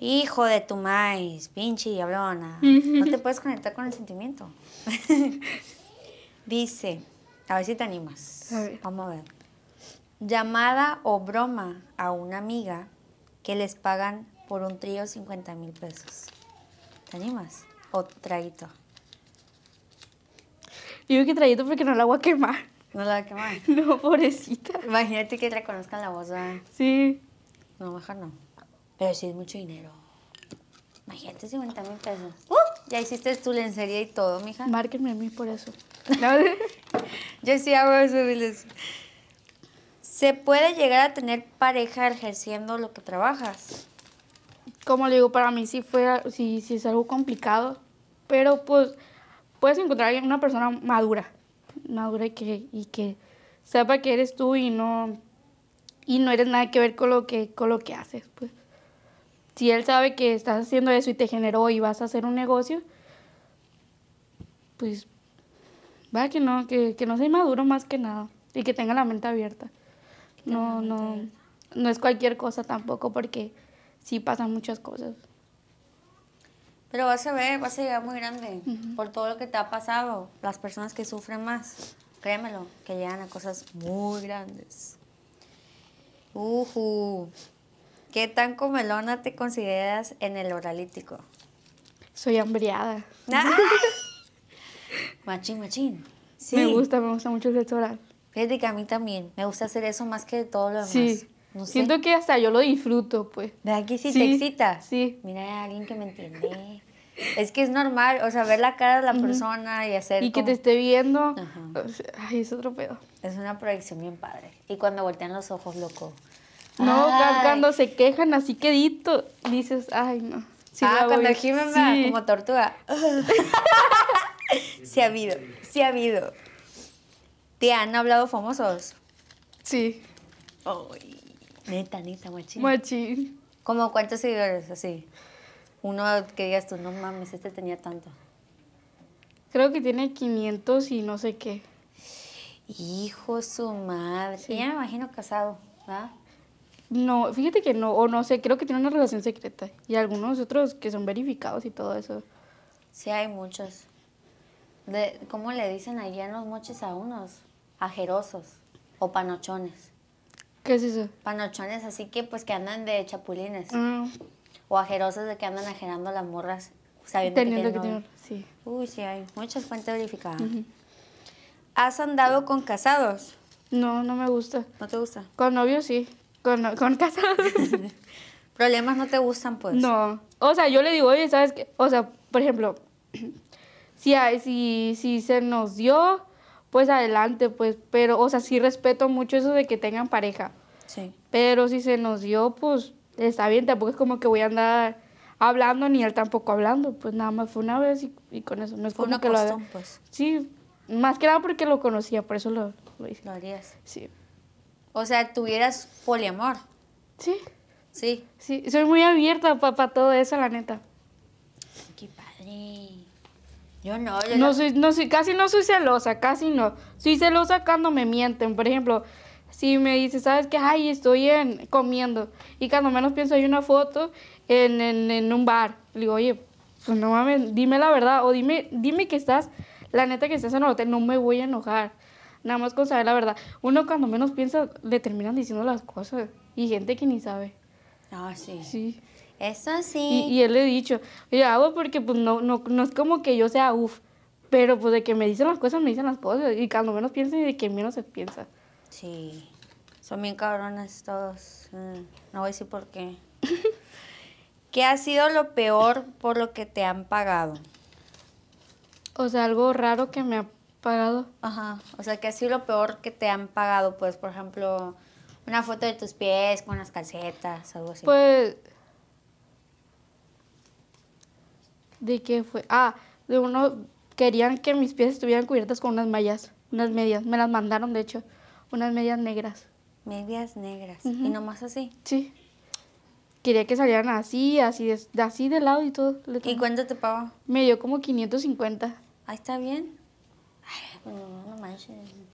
hijo de tu maíz, pinche diablona, no te puedes conectar con el sentimiento. Dice, a ver si te animas. Vamos a ver. Llamada o broma a una amiga que les pagan por un trío 50 mil pesos. ¿Te animas? ¿O traguito? Yo que traguito porque no la voy a quemar. No la voy a quemar. No, pobrecita. Imagínate que reconozcan la voz. ¿verdad? Sí. No, mejor no. Pero sí es mucho dinero. Imagínate 50 mil pesos. ¡Uh! Ya hiciste tu lencería y todo, mija. Márquenme a mí por eso. Yo sí hago eso, miles. ¿Se puede llegar a tener pareja ejerciendo lo que trabajas? Como le digo, para mí sí, fue, es algo complicado, pero pues puedes encontrar a una persona madura, madura y que, y que sepa que eres tú y no, y no eres nada que ver con lo que, con lo que haces. Pues si él sabe que estás haciendo eso y te generó y vas a hacer un negocio, pues va que no, que, no sea maduro más que nada y que tenga la mente abierta. No, no, no es cualquier cosa tampoco porque sí pasan muchas cosas. Pero vas a ver, vas a llegar muy grande por todo lo que te ha pasado. Las personas que sufren más, créemelo, que llegan a cosas muy grandes. Uh ¿Qué tan comelona te consideras en el oralítico? Soy hambriada. Ah. machín, machín. Me gusta, me gusta mucho el sexo oral. Fíjate que a mí también. Me gusta hacer eso más que todo lo demás. Sí. Siento que hasta yo lo disfruto, pues. ¿De aquí sí, te excita? Sí. Mira, hay alguien que me entiende. es que es normal, o sea, ver la cara de la persona y hacer. Y que te esté viendo. Ajá. ay, es otro pedo. Es una proyección bien padre. Y cuando voltean los ojos, loco. No, cuando se quejan así quedito, dices, ay, no. ah, cuando el sí. como tortuga. sí ha habido, sí ha habido. ¿Te han hablado famosos? Sí. Ay, neta, neta, machín. Machín. ¿Cómo cuántos seguidores así? Uno que digas tú, no mames, este tenía tanto. Creo que tiene 500 y no sé qué. Hijo su madre. Y Ya me imagino casado, ¿verdad? No, fíjate que no, o no sé, creo que tiene una relación secreta. Y algunos otros que son verificados y todo eso. Sí, hay muchos. ¿Cómo le dicen allá en los moches a unos? Ajerosos o panochones. ¿Qué es eso? Panochones, así que pues que andan de chapulines. Ah. O ajerosos de que andan ajerando las morras. Sabiendo Teniendo que, tienen sí. Uy, sí, hay muchas fuentes verificadas. ¿Has andado con casados? No, no me gusta. ¿No te gusta? Con novios sí con, con ¿Problemas no te gustan, pues? No. O sea, yo le digo, oye, ¿sabes qué? O sea, por ejemplo, si, si, si se nos dio, pues adelante, pues, pero, o sea, sí respeto mucho eso de que tengan pareja. Sí. Pero si se nos dio, pues, está bien, tampoco es como que voy a andar hablando, ni él tampoco hablando, pues nada más fue una vez y, con eso. No es fue que lo pues. Sí, más que nada porque lo conocía, por eso lo, lo hice. Lo harías. Sí. O sea, tuvieras poliamor. Sí. Sí. Sí, soy muy abierta para todo eso, la neta. Qué padre. Yo no, no. no soy, casi no soy celosa, casi no. Soy celosa cuando me mienten. Por ejemplo, si me dice, ¿sabes qué? Ay, estoy en, comiendo. Y cuando menos pienso, hay una foto en, en, un bar. Le digo, oye, pues no mames, dime la verdad. O dime, dime que estás, la neta que estás en el hotel, no me voy a enojar. Nada más con saber la verdad. Uno cuando menos piensa le terminan diciendo las cosas y gente que ni sabe. Ah, sí. Sí. Eso sí. Y, él le he dicho, y hago porque pues no, no, no es como que yo sea uff, pero pues de que me dicen las cosas, me dicen las cosas. Y cuando menos piensa y de que menos se piensa. Sí. Son bien cabrones todos. Mm, no voy a decir por qué. ¿Qué ha sido lo peor por lo que te han pagado? O sea, algo raro que me ha pagado. Ajá, o sea, que ha sido lo peor que te han pagado, pues, por ejemplo, una foto de tus pies con las calcetas, algo así. Pues, ¿de qué fue? Ah, de uno, querían que mis pies estuvieran cubiertas con unas mallas, unas medias, me las mandaron, de hecho, unas medias negras. Medias negras, ¿y nomás así? Sí. Quería que salieran así, así de, así de lado y todo. ¿Y cuánto te pagó? Me dio como 550. Ahí está bien. 嗯，那蛮幸运。